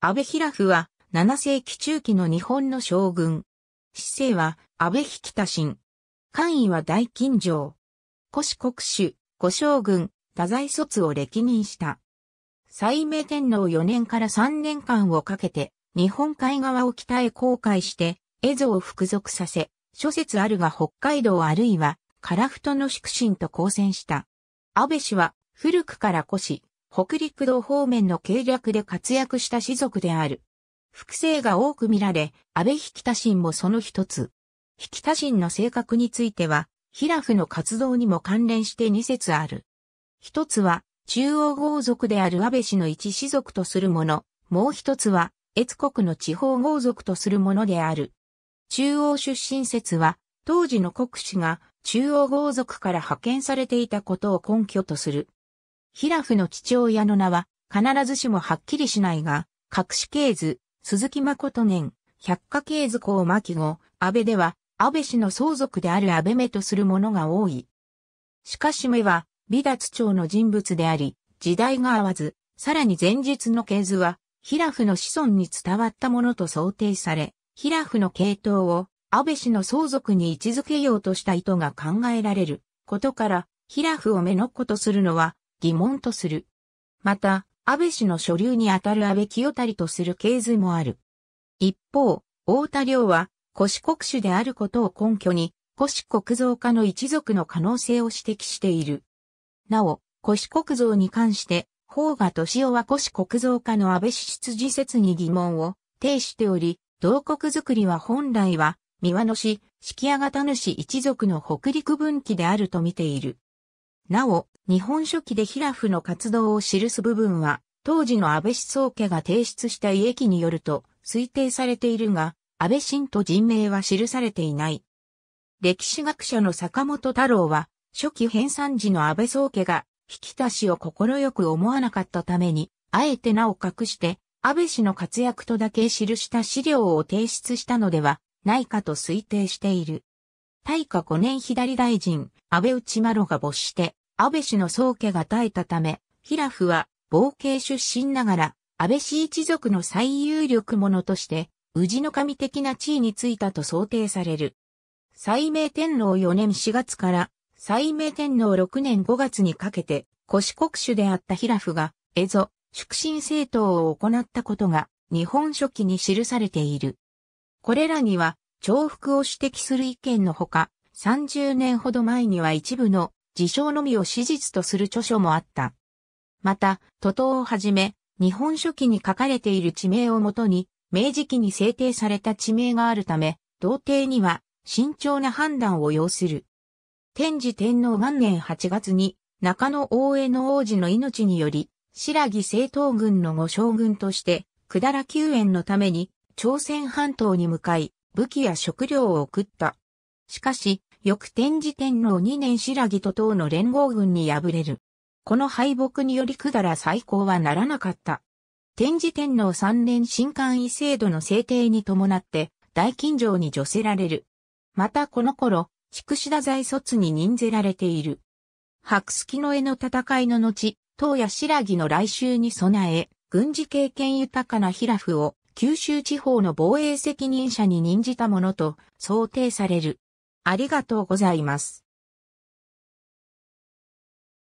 安倍平夫は7世紀中期の日本の将軍。市世は安倍引田信。官位は大金城。古四国主、古将軍、太宰卒を歴任した。西明天皇4年から3年間をかけて、日本海側を北へ航海して、蝦夷を服属させ、諸説あるが北海道あるいは、樺太の宿神と交戦した。安倍氏は、古くから古氏、北陸道方面の計略で活躍した士族である。複製が多く見られ、安倍引田信もその一つ。引田信の性格については、平府の活動にも関連して二説ある。一つは、中央豪族である安倍氏の一士族とするもの、もう一つは、越国の地方豪族とするものである。中央出身説は、当時の国士が中央豪族から派遣されていたことを根拠とする。ヒラフの父親の名は、必ずしもはっきりしないが、隠し系図、鈴木誠年、百科系図公巻後、安倍では、安倍氏の相続である安倍目とする者が多い。しかし目は、美達町の人物であり、時代が合わず、さらに前日の系図は、ヒラフの子孫に伝わったものと想定され、ヒラフの系統を、安倍氏の相続に位置づけようとした意図が考えられることから、ヒラフを目の子とするのは、疑問とする。また、安倍氏の所流にあたる安倍清りとする系図もある。一方、太田良は、古志国主であることを根拠に、古志国造家の一族の可能性を指摘している。なお、古志国造に関して、方が敏夫は古志国造家の安倍氏出自説に疑問を呈しており、同国づくりは本来は、三輪の氏、式屋型主一族の北陸分岐であると見ている。なお、日本書紀で平フの活動を記す部分は、当時の安倍思想家が提出した遺益によると推定されているが、安倍晋と人名は記されていない。歴史学者の坂本太郎は、初期編纂時の安倍宗家が、引き足しを快く思わなかったために、あえて名を隠して、安倍氏の活躍とだけ記した資料を提出したのではないかと推定している。大化5年左大臣、安倍内丸が没して、安倍氏の宗家が絶えたため、平府は、冒険出身ながら、安倍氏一族の最有力者として、治の神的な地位についたと想定される。斎明天皇4年4月から、斎明天皇6年5月にかけて、古国主であった平府が、江戸、祝神政党を行ったことが、日本書紀に記されている。これらには、重複を指摘する意見のほか、30年ほど前には一部の自称のみを史実とする著書もあった。また、徒党をはじめ、日本書紀に書かれている地名をもとに、明治期に制定された地名があるため、童貞には慎重な判断を要する。天智天皇元年8月に、中野大江の王子の命により、白木政党軍のご将軍として、百済救援のために、朝鮮半島に向かい、武器や食料を送った。しかし、翌天智天皇2年白木と党の連合軍に敗れる。この敗北により百済再興はならなかった。天智天皇3年新官位制度の制定に伴って大金城に除せられる。またこの頃、筑紫田財卒に任ぜられている。白月の絵の戦いの後、東や白木の来襲に備え、軍事経験豊かな平夫を九州地方の防衛責任者に任じたものと想定される。ありがとうございます。